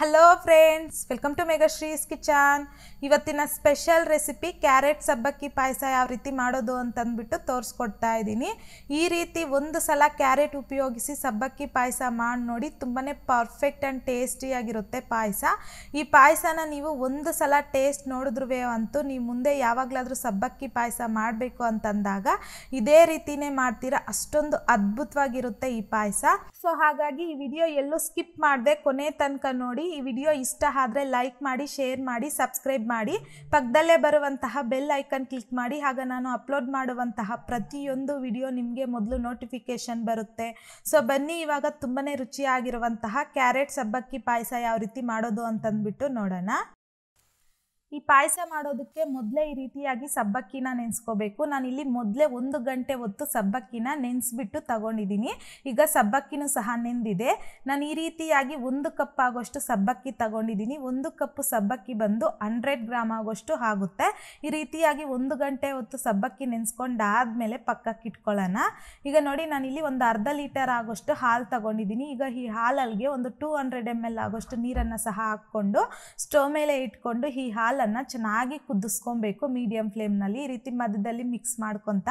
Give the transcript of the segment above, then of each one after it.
hello friends welcome to Meghashree's kitchen ಇವತ್ತಿನ special recipe carrot ಸಬ್ಬಕ್ಕಿ ಪಾಯಸ ಯಾವ ರೀತಿ ಮಾಡೋದು ಅಂತಂದ್ಬಿಟ್ಟು ತೋರಿಸ್ಕೊಡ್ತಾ ಇದ್ದೀನಿ ಈ ರೀತಿ ಒಂದು ಸಲ ಕ್ಯಾರೆಟ್ ಉಪಯೋಗಿಸಿ ಸಬ್ಬಕ್ಕಿ ಪಾಯಸ ಮಾಡಿ ನೋಡಿ ತುಂಬಾ ಪರ್ಫೆಕ್ಟ್ ಆ್ಯಂಡ್ ಟೇಸ್ಟಿಯಾಗಿರುತ್ತೆ ಪಾಯಸ ಈ ಪಾಯಸನ ನೀವು ಒಂದು ಸಲ ಟೇಸ್ಟ್ ನೋಡಿದ್ರು ಅಂತೂ ನೀವು ಮುಂದೆ ಯಾವಾಗಲಾದರೂ ಸಬ್ಬಕ್ಕಿ ಪಾಯಸ ಮಾಡಬೇಕು ಅಂತಂದಾಗ ಇದೇ ರೀತಿನೇ ಮಾಡ್ತೀರಾ ಅಷ್ಟೊಂದು ಅದ್ಭುತವಾಗಿರುತ್ತೆ ಈ ಪಾಯಸ ಸೊ ಹಾಗಾಗಿ ಈ ವಿಡಿಯೋ ಎಲ್ಲೂ ಸ್ಕಿಪ್ ಮಾಡಿದೆ ಕೊನೆ ತನಕ ನೋಡಿ ಈ ವಿಡಿಯೋ ಇಷ್ಟ ಆದರೆ ಲೈಕ್ ಮಾಡಿ ಶೇರ್ ಮಾಡಿ ಸಬ್ಸ್ಕ್ರೈಬ್ ಮಾಡಿ ಪಕ್ಕದಲ್ಲೇ ಬರುವಂತಹ ಬೆಲ್ ಐಕನ್ ಕ್ಲಿಕ್ ಮಾಡಿ ಹಾಗೆ ನಾನು ಅಪ್ಲೋಡ್ ಮಾಡುವಂತಹ ಪ್ರತಿಯೊಂದು ವಿಡಿಯೋ ನಿಮಗೆ ಮೊದಲು ನೋಟಿಫಿಕೇಶನ್ ಬರುತ್ತೆ ಸೊ ಬನ್ನಿ ಇವಾಗ ತುಂಬಾ ರುಚಿಯಾಗಿರುವಂತಹ ಕ್ಯಾರೆಟ್ ಸಬ್ಬಕ್ಕಿ ಪಾಯಸ ಯಾವ ರೀತಿ ಮಾಡೋದು ಅಂತಂದ್ಬಿಟ್ಟು ನೋಡೋಣ ಈ ಪಾಯಸ ಮಾಡೋದಕ್ಕೆ ಮೊದಲೇ ಈ ರೀತಿಯಾಗಿ ಸಬ್ಬಕ್ಕಿನ ನೆನೆಸ್ಕೋಬೇಕು ನಾನಿಲ್ಲಿ ಮೊದಲೇ ಒಂದು ಗಂಟೆ ಹೊತ್ತು ಸಬ್ಬಕ್ಕಿನ ನೆನೆಸ್ಬಿಟ್ಟು ತಗೊಂಡಿದ್ದೀನಿ ಈಗ ಸಬ್ಬಕ್ಕಿನೂ ಸಹ ನೆಂದಿದೆ ನಾನು ಈ ರೀತಿಯಾಗಿ ಒಂದು ಕಪ್ ಆಗೋಷ್ಟು ಸಬ್ಬಕ್ಕಿ ತಗೊಂಡಿದ್ದೀನಿ ಒಂದು ಕಪ್ ಸಬ್ಬಕ್ಕಿ ಬಂದು ಹಂಡ್ರೆಡ್ ಗ್ರಾಮ್ ಆಗೋಷ್ಟು ಆಗುತ್ತೆ ಈ ರೀತಿಯಾಗಿ ಒಂದು ಗಂಟೆ ಹೊತ್ತು ಸಬ್ಬಕ್ಕಿ ಮೇಲೆ ಪಕ್ಕಕ್ಕೆ ಇಟ್ಕೊಳ್ಳೋಣ ಈಗ ನೋಡಿ ನಾನಿಲ್ಲಿ ಒಂದು ಅರ್ಧ ಲೀಟರ್ ಆಗೋಷ್ಟು ಹಾಲು ತಗೊಂಡಿದ್ದೀನಿ ಈಗ ಈ ಹಾಲಲ್ಲಿಗೆ ಒಂದು ಟೂ ಹಂಡ್ರೆಡ್ ಎಮ್ ಎಲ್ ಆಗೋಷ್ಟು ನೀರನ್ನು ಸಹ ಹಾಕ್ಕೊಂಡು ಸ್ಟವ್ ಮೇಲೆ ಇಟ್ಕೊಂಡು ಈ ಹಾಲು ಹಾಲನ್ನು ಚೆನ್ನಾಗಿ ಕುದಿಸ್ಕೊಬೇಕು ಫ್ಲೇಮ್ ಫ್ಲೇಮ್ನಲ್ಲಿ ಈ ರೀತಿ ಮಧ್ಯದಲ್ಲಿ ಮಿಕ್ಸ್ ಮಾಡ್ಕೊತ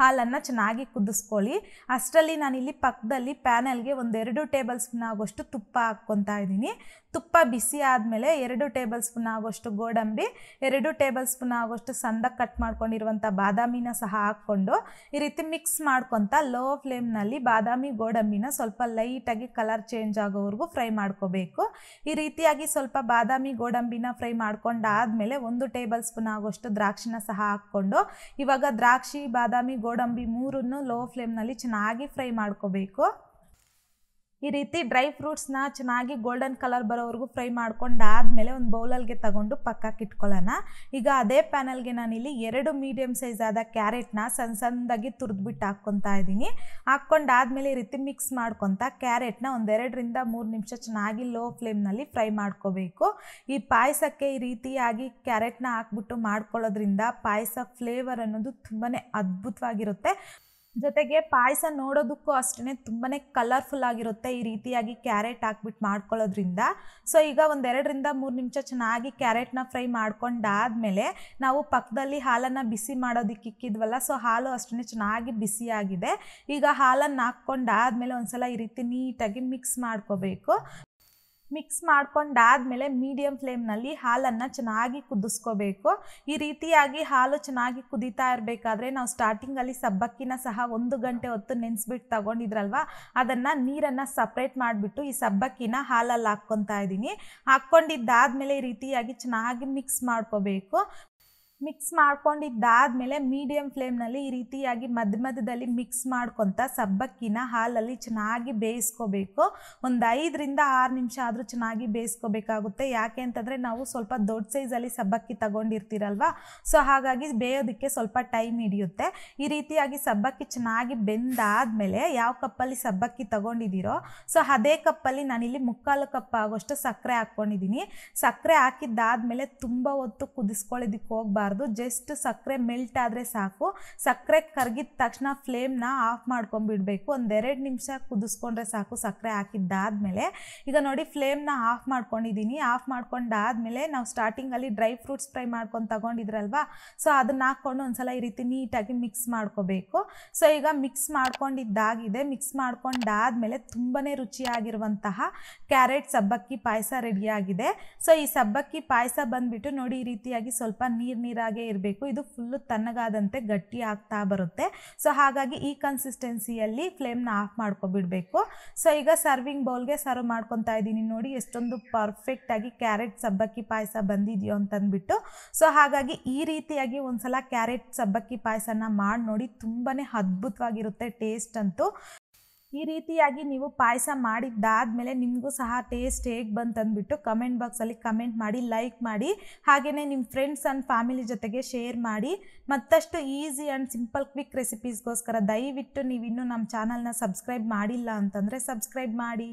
ಹಾಲನ್ನು ಚೆನ್ನಾಗಿ ಕುದಿಸ್ಕೊಳ್ಳಿ ಅಷ್ಟರಲ್ಲಿ ನಾನಿಲ್ಲಿ ಪಕ್ಕದಲ್ಲಿ ಪ್ಯಾನಲ್ಗೆ ಒಂದೆರಡು ಟೇಬಲ್ ಸ್ಪೂನ್ ಆಗೋಷ್ಟು ತುಪ್ಪ ಹಾಕ್ಕೊತಾ ಇದ್ದೀನಿ ತುಪ್ಪ ಬಿಸಿ ಆದಮೇಲೆ ಎರಡು ಟೇಬಲ್ ಸ್ಪೂನ್ ಆಗೋಷ್ಟು ಗೋಡಂಬಿ ಎರಡು ಟೇಬಲ್ ಸ್ಪೂನ್ ಆಗೋಷ್ಟು ಸಂದಕ್ಕೆ ಕಟ್ ಮಾಡ್ಕೊಂಡಿರುವಂಥ ಬಾದಾಮಿನ ಸಹ ಹಾಕ್ಕೊಂಡು ಈ ರೀತಿ ಮಿಕ್ಸ್ ಮಾಡ್ಕೊತ ಲೋ ಫ್ಲೇಮ್ನಲ್ಲಿ ಬಾದಾಮಿ ಗೋಡಂಬಿನ ಸ್ವಲ್ಪ ಲೈಟಾಗಿ ಕಲರ್ ಚೇಂಜ್ ಆಗೋವರೆಗೂ ಫ್ರೈ ಮಾಡ್ಕೋಬೇಕು ಈ ರೀತಿಯಾಗಿ ಸ್ವಲ್ಪ ಬಾದಾಮಿ ಗೋಡಂಬಿನ ಫ್ರೈ ಮಾಡ್ಕೊಂಡಾದಮೇಲೆ ಒಂದು ಟೇಬಲ್ ಸ್ಪೂನ್ ಆಗೋಷ್ಟು ದ್ರಾಕ್ಷಿನ ಸಹ ಹಾಕ್ಕೊಂಡು ಇವಾಗ ದ್ರಾಕ್ಷಿ ಬಾದಾಮಿ ಗೋಡಂಬಿ ಮೂರನ್ನು ಲೋ ಫ್ಲೇಮ್ನಲ್ಲಿ ಚೆನ್ನಾಗಿ ಫ್ರೈ ಮಾಡ್ಕೋಬೇಕು ಈ ರೀತಿ ಡ್ರೈ ಫ್ರೂಟ್ಸ್ನ ಚೆನ್ನಾಗಿ ಗೋಲ್ಡನ್ ಕಲರ್ ಬರೋವರೆಗೂ ಫ್ರೈ ಮಾಡ್ಕೊಂಡಾದಮೇಲೆ ಒಂದು ಬೌಲಲ್ಗೆ ತಗೊಂಡು ಪಕ್ಕಕ್ಕೆ ಇಟ್ಕೊಳ್ಳೋಣ ಈಗ ಅದೇ ಪ್ಯಾನಲ್ಗೆ ನಾನಿಲ್ಲಿ ಎರಡು ಮೀಡಿಯಮ್ ಸೈಜ್ ಆದ ಕ್ಯಾರೆಟ್ನ ಸಣ್ಣ ಸಣ್ಣದಾಗಿ ತುರಿದ್ಬಿಟ್ಟು ಹಾಕ್ಕೊತಾ ಇದ್ದೀನಿ ಹಾಕ್ಕೊಂಡಾದಮೇಲೆ ಈ ರೀತಿ ಮಿಕ್ಸ್ ಮಾಡ್ಕೊತ ಕ್ಯಾರೆಟ್ನ ಒಂದೆರಡರಿಂದ ಮೂರು ನಿಮಿಷ ಚೆನ್ನಾಗಿ ಲೋ ಫ್ಲೇಮ್ನಲ್ಲಿ ಫ್ರೈ ಮಾಡ್ಕೋಬೇಕು ಈ ಪಾಯಸಕ್ಕೆ ಈ ರೀತಿಯಾಗಿ ಕ್ಯಾರೆಟ್ನ ಹಾಕ್ಬಿಟ್ಟು ಮಾಡ್ಕೊಳ್ಳೋದ್ರಿಂದ ಪಾಯಸ ಫ್ಲೇವರ್ ಅನ್ನೋದು ತುಂಬಾ ಅದ್ಭುತವಾಗಿರುತ್ತೆ ಜೊತೆಗೆ ಪಾಯಸ ನೋಡೋದಕ್ಕೂ ಅಷ್ಟೇ ತುಂಬಾ ಕಲರ್ಫುಲ್ ಆಗಿರುತ್ತೆ ಈ ರೀತಿಯಾಗಿ ಕ್ಯಾರೆಟ್ ಹಾಕ್ಬಿಟ್ಟು ಮಾಡ್ಕೊಳ್ಳೋದ್ರಿಂದ ಸೊ ಈಗ ಒಂದೆರಡರಿಂದ ಮೂರು ನಿಮಿಷ ಚೆನ್ನಾಗಿ ಕ್ಯಾರೆಟ್ನ ಫ್ರೈ ಮಾಡ್ಕೊಂಡಾದ್ಮೇಲೆ ನಾವು ಪಕ್ಕದಲ್ಲಿ ಹಾಲನ್ನು ಬಿಸಿ ಮಾಡೋದಕ್ಕೆ ಇಕ್ಕಿದ್ವಲ್ಲ ಸೊ ಹಾಲು ಅಷ್ಟೇ ಚೆನ್ನಾಗಿ ಬಿಸಿಯಾಗಿದೆ ಈಗ ಹಾಲನ್ನು ಒಂದು ಸಲ ಈ ರೀತಿ ನೀಟಾಗಿ ಮಿಕ್ಸ್ ಮಾಡ್ಕೋಬೇಕು ಮಿಕ್ಸ್ ಮಾಡ್ಕೊಂಡಾದಮೇಲೆ ಮೀಡಿಯಂ ಫ್ಲೇಮ್ನಲ್ಲಿ ಹಾಲನ್ನು ಚೆನ್ನಾಗಿ ಕುದಿಸ್ಕೋಬೇಕು ಈ ರೀತಿಯಾಗಿ ಹಾಲು ಚೆನ್ನಾಗಿ ಕುದೀತಾ ಇರಬೇಕಾದ್ರೆ ನಾವು ಸ್ಟಾರ್ಟಿಂಗಲ್ಲಿ ಸಬ್ಬಕ್ಕಿನ ಸಹ ಒಂದು ಗಂಟೆ ಹೊತ್ತು ನೆನೆಸ್ಬಿಟ್ಟು ತಗೊಂಡಿದ್ರಲ್ವ ಅದನ್ನು ನೀರನ್ನು ಸಪ್ರೇಟ್ ಮಾಡಿಬಿಟ್ಟು ಈ ಸಬ್ಬಕ್ಕಿನ ಹಾಲಲ್ಲಿ ಹಾಕ್ಕೊತಾ ಇದ್ದೀನಿ ಹಾಕ್ಕೊಂಡಿದ್ದಾದಮೇಲೆ ಈ ರೀತಿಯಾಗಿ ಚೆನ್ನಾಗಿ ಮಿಕ್ಸ್ ಮಾಡ್ಕೋಬೇಕು ಮಿಕ್ಸ್ ಮಾಡ್ಕೊಂಡಿದ್ದಾದ್ಮೇಲೆ ಮೀಡಿಯಂ ಮೀಡಿಯಮ್ ಫ್ಲೇಮ್ನಲ್ಲಿ ಈ ರೀತಿಯಾಗಿ ಮಧ್ಯ ಮಧ್ಯದಲ್ಲಿ ಮಿಕ್ಸ್ ಮಾಡ್ಕೊತ ಸಬ್ಬಕ್ಕಿನ ಹಾಲಲ್ಲಿ ಚೆನ್ನಾಗಿ ಬೇಯಿಸ್ಕೋಬೇಕು ಒಂದು ಐದರಿಂದ ಆರು ನಿಮಿಷ ಆದರೂ ಚೆನ್ನಾಗಿ ಬೇಯಿಸ್ಕೋಬೇಕಾಗುತ್ತೆ ಯಾಕೆ ಅಂತಂದರೆ ನಾವು ಸ್ವಲ್ಪ ದೊಡ್ಡ ಸೈಜಲ್ಲಿ ಸಬ್ಬಕ್ಕಿ ತಗೊಂಡಿರ್ತೀರಲ್ವ ಸೊ ಹಾಗಾಗಿ ಬೇಯೋದಕ್ಕೆ ಸ್ವಲ್ಪ ಟೈಮ್ ಹಿಡಿಯುತ್ತೆ ಈ ರೀತಿಯಾಗಿ ಸಬ್ಬಕ್ಕಿ ಚೆನ್ನಾಗಿ ಬೆಂದಾದಮೇಲೆ ಯಾವ ಕಪ್ಪಲ್ಲಿ ಸಬ್ಬಕ್ಕಿ ತಗೊಂಡಿದ್ದೀರೋ ಸೊ ಅದೇ ಕಪ್ಪಲ್ಲಿ ನಾನಿಲ್ಲಿ ಮುಕ್ಕಾಲು ಕಪ್ ಆಗೋಷ್ಟು ಸಕ್ಕರೆ ಹಾಕ್ಕೊಂಡಿದ್ದೀನಿ ಸಕ್ಕರೆ ಹಾಕಿದ್ದಾದಮೇಲೆ ತುಂಬ ಹೊತ್ತು ಕುದಿಸ್ಕೊಳ್ಳೋದಕ್ಕೆ ಹೋಗ್ಬಾರ್ದು ಜಸ್ಟ್ ಸಕ್ಕರೆ ಮೆಲ್ಟ್ ಆದರೆ ಸಾಕು ಸಕ್ಕರೆ ಕರಗಿದ ತಕ್ಷಣ ಫ್ಲೇಮ್ನ ಆಫ್ ಒಂದು ಒಂದೆರಡು ನಿಮಿಷ ಕುದಿಸ್ಕೊಂಡ್ರೆ ಸಾಕು ಸಕ್ಕರೆ ಹಾಕಿದ್ದಾದಮೇಲೆ ಈಗ ನೋಡಿ ಫ್ಲೇಮ್ನ ಆಫ್ ಮಾಡ್ಕೊಂಡಿದ್ದೀನಿ ಆಫ್ ಮಾಡ್ಕೊಂಡಾದ್ಮೇಲೆ ನಾವು ಸ್ಟಾರ್ಟಿಂಗಲ್ಲಿ ಡ್ರೈ ಫ್ರೂಟ್ಸ್ ಫ್ರೈ ಮಾಡ್ಕೊಂಡು ತಗೊಂಡಿದ್ರಲ್ವಾ ಸೊ ಅದನ್ನ ಹಾಕ್ಕೊಂಡು ಒಂದ್ಸಲ ಈ ರೀತಿ ನೀಟಾಗಿ ಮಿಕ್ಸ್ ಮಾಡ್ಕೋಬೇಕು ಸೊ ಈಗ ಮಿಕ್ಸ್ ಮಾಡ್ಕೊಂಡಿದ್ದಾಗಿದೆ ಮಿಕ್ಸ್ ಮಾಡ್ಕೊಂಡಾದ್ಮೇಲೆ ತುಂಬಾ ರುಚಿಯಾಗಿರುವಂತಹ ಕ್ಯಾರೆಟ್ ಸಬ್ಬಕ್ಕಿ ಪಾಯಸ ರೆಡಿಯಾಗಿದೆ ಸೊ ಈ ಸಬ್ಬಕ್ಕಿ ಪಾಯಸ ಬಂದ್ಬಿಟ್ಟು ನೋಡಿ ಈ ರೀತಿಯಾಗಿ ಸ್ವಲ್ಪ ನೀರು ನೀರು ನೀರಾಗೇ ಇರಬೇಕು ಇದು ಫುಲ್ಲು ತಣ್ಣಗಾದಂತೆ ಗಟ್ಟಿ ಆಗ್ತಾ ಬರುತ್ತೆ ಸೊ ಹಾಗಾಗಿ ಈ ಕನ್ಸಿಸ್ಟೆನ್ಸಿಯಲ್ಲಿ ಫ್ಲೇಮ್ನ ಆಫ್ ಮಾಡ್ಕೊಬಿಡಬೇಕು ಸೊ ಈಗ ಸರ್ವಿಂಗ್ ಬೌಲ್ಗೆ ಸರ್ವ್ ಮಾಡ್ಕೊತಾ ಇದ್ದೀನಿ ನೋಡಿ ಎಷ್ಟೊಂದು ಪರ್ಫೆಕ್ಟಾಗಿ ಕ್ಯಾರೆಟ್ ಸಬ್ಬಕ್ಕಿ ಪಾಯಸ ಬಂದಿದೆಯೋ ಅಂತಂದ್ಬಿಟ್ಟು ಸೊ ಹಾಗಾಗಿ ಈ ರೀತಿಯಾಗಿ ಒಂದ್ಸಲ ಕ್ಯಾರೆಟ್ ಸಬ್ಬಕ್ಕಿ ಪಾಯಸನ ಮಾಡಿ ನೋಡಿ ತುಂಬಾ ಅದ್ಭುತವಾಗಿರುತ್ತೆ ಟೇಸ್ಟ್ ಅಂತೂ ಈ ರೀತಿಯಾಗಿ ನೀವು ಪಾಯಸ ಮಾಡಿದ್ದಾದಮೇಲೆ ನಿಮಗೂ ಸಹ ಟೇಸ್ಟ್ ಹೇಗೆ ಬಂತಂದ್ಬಿಟ್ಟು ಕಮೆಂಟ್ ಬಾಕ್ಸಲ್ಲಿ ಕಮೆಂಟ್ ಮಾಡಿ ಲೈಕ್ ಮಾಡಿ ಹಾಗೆಯೇ ನಿಮ್ಮ ಫ್ರೆಂಡ್ಸ್ ಆ್ಯಂಡ್ ಫ್ಯಾಮಿಲಿ ಜೊತೆಗೆ ಶೇರ್ ಮಾಡಿ ಮತ್ತಷ್ಟು ಈಸಿ ಆ್ಯಂಡ್ ಸಿಂಪಲ್ ಕ್ವಿಕ್ ರೆಸಿಪೀಸ್ಗೋಸ್ಕರ ದಯವಿಟ್ಟು ನೀವು ಇನ್ನೂ ನಮ್ಮ ಚಾನಲ್ನ ಸಬ್ಸ್ಕ್ರೈಬ್ ಮಾಡಿಲ್ಲ ಅಂತಂದರೆ ಸಬ್ಸ್ಕ್ರೈಬ್ ಮಾಡಿ